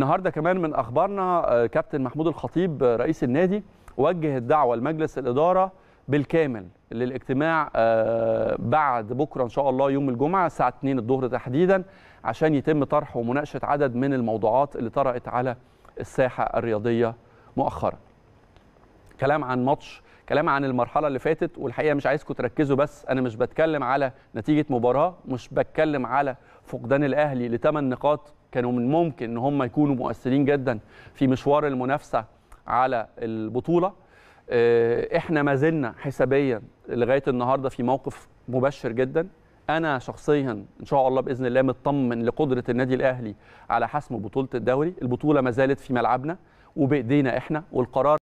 النهارده كمان من اخبارنا آه، كابتن محمود الخطيب آه، رئيس النادي وجه الدعوه لمجلس الاداره بالكامل للاجتماع آه، بعد بكره ان شاء الله يوم الجمعه الساعه 2 الظهر تحديدا عشان يتم طرح ومناقشه عدد من الموضوعات اللي طرأت على الساحه الرياضيه مؤخرا كلام عن ماتش كلام عن المرحله اللي فاتت والحقيقه مش عايزكم تركزوا بس انا مش بتكلم على نتيجه مباراه مش بتكلم على فقدان الاهلي لثمان نقاط كانوا من ممكن ان هم يكونوا مؤثرين جدا في مشوار المنافسه على البطوله آه، احنا ما زلنا حسابيا لغايه النهارده في موقف مبشر جدا انا شخصيا ان شاء الله باذن الله مطمن لقدره النادي الاهلي على حسم بطوله الدوري البطوله ما زالت في ملعبنا وبايدينا احنا والقرار